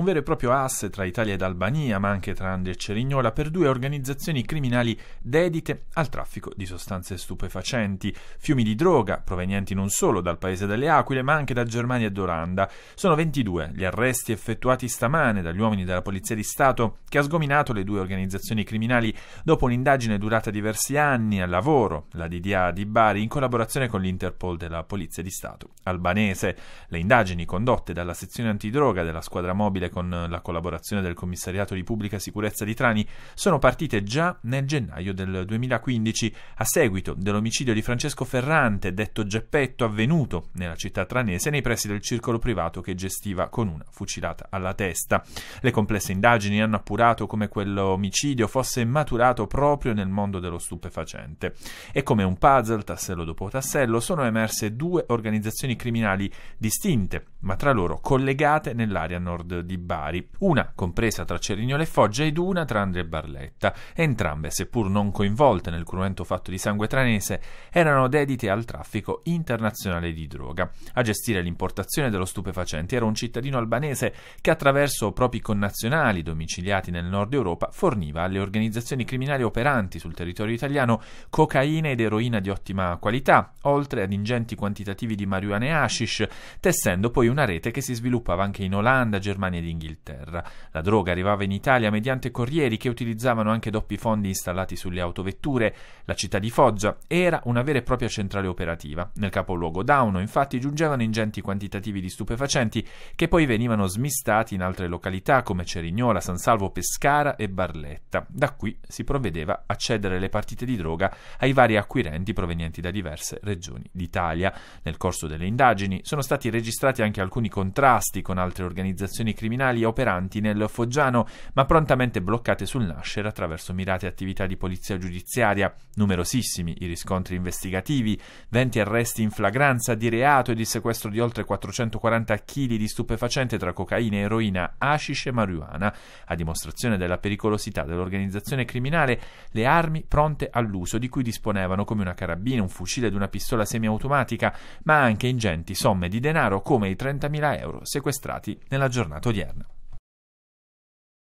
un vero e proprio asse tra Italia ed Albania, ma anche tra Ande e Cerignola, per due organizzazioni criminali dedite al traffico di sostanze stupefacenti, fiumi di droga provenienti non solo dal paese delle Aquile, ma anche da Germania e Olanda. Sono 22 gli arresti effettuati stamane dagli uomini della Polizia di Stato che ha sgominato le due organizzazioni criminali dopo un'indagine durata diversi anni al lavoro, la DDA di Bari, in collaborazione con l'Interpol della Polizia di Stato albanese. Le indagini condotte dalla sezione antidroga della squadra mobile con la collaborazione del Commissariato di Pubblica Sicurezza di Trani sono partite già nel gennaio del 2015 a seguito dell'omicidio di Francesco Ferrante, detto Geppetto, avvenuto nella città tranese nei pressi del circolo privato che gestiva con una fucilata alla testa. Le complesse indagini hanno appurato come quell'omicidio fosse maturato proprio nel mondo dello stupefacente e come un puzzle, tassello dopo tassello, sono emerse due organizzazioni criminali distinte, ma tra loro collegate nell'area nord di Bari, una compresa tra Cerignola e Foggia ed una tra Andrea e Barletta. Entrambe, seppur non coinvolte nel cruento fatto di sangue tranese, erano dedite al traffico internazionale di droga. A gestire l'importazione dello stupefacente era un cittadino albanese che attraverso propri connazionali domiciliati nel nord Europa forniva alle organizzazioni criminali operanti sul territorio italiano cocaina ed eroina di ottima qualità, oltre ad ingenti quantitativi di marijuana e hashish, tessendo poi una rete che si sviluppava anche in Olanda, Germania ed d'Inghilterra. La droga arrivava in Italia mediante corrieri che utilizzavano anche doppi fondi installati sulle autovetture. La città di Foggia era una vera e propria centrale operativa. Nel capoluogo Dauno, infatti, giungevano ingenti quantitativi di stupefacenti che poi venivano smistati in altre località come Cerignola, San Salvo, Pescara e Barletta. Da qui si provvedeva a cedere le partite di droga ai vari acquirenti provenienti da diverse regioni d'Italia. Nel corso delle indagini sono stati registrati anche alcuni contrasti con altre organizzazioni criminali criminali operanti nel Foggiano, ma prontamente bloccate sul nascere attraverso mirate attività di polizia giudiziaria, numerosissimi i riscontri investigativi, 20 arresti in flagranza di reato e di sequestro di oltre 440 kg di stupefacente tra cocaina, eroina, hashish e marijuana, a dimostrazione della pericolosità dell'organizzazione criminale, le armi pronte all'uso di cui disponevano come una carabina, un fucile ed una pistola semiautomatica, ma anche ingenti somme di denaro come i 30.000 euro sequestrati nella giornata odierna.